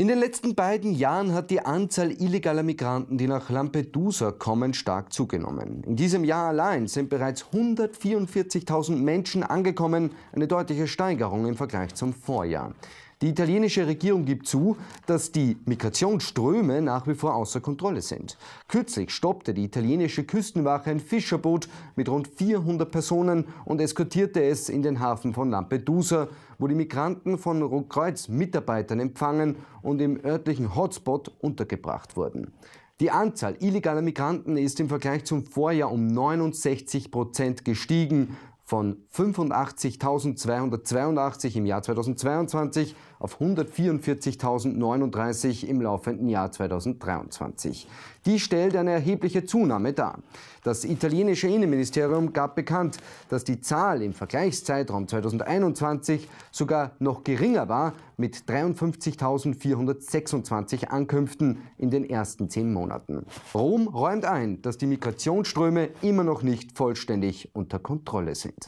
In den letzten beiden Jahren hat die Anzahl illegaler Migranten, die nach Lampedusa kommen, stark zugenommen. In diesem Jahr allein sind bereits 144.000 Menschen angekommen, eine deutliche Steigerung im Vergleich zum Vorjahr. Die italienische Regierung gibt zu, dass die Migrationsströme nach wie vor außer Kontrolle sind. Kürzlich stoppte die italienische Küstenwache ein Fischerboot mit rund 400 Personen und eskortierte es in den Hafen von Lampedusa, wo die Migranten von Rotkreuz Mitarbeitern empfangen und im örtlichen Hotspot untergebracht wurden. Die Anzahl illegaler Migranten ist im Vergleich zum Vorjahr um 69 Prozent gestiegen von 85.282 im Jahr 2022 auf 144.039 im laufenden Jahr 2023. Die stellt eine erhebliche Zunahme dar. Das italienische Innenministerium gab bekannt, dass die Zahl im Vergleichszeitraum 2021 sogar noch geringer war mit 53.426 Ankünften in den ersten zehn Monaten. Rom räumt ein, dass die Migrationsströme immer noch nicht vollständig unter Kontrolle sind.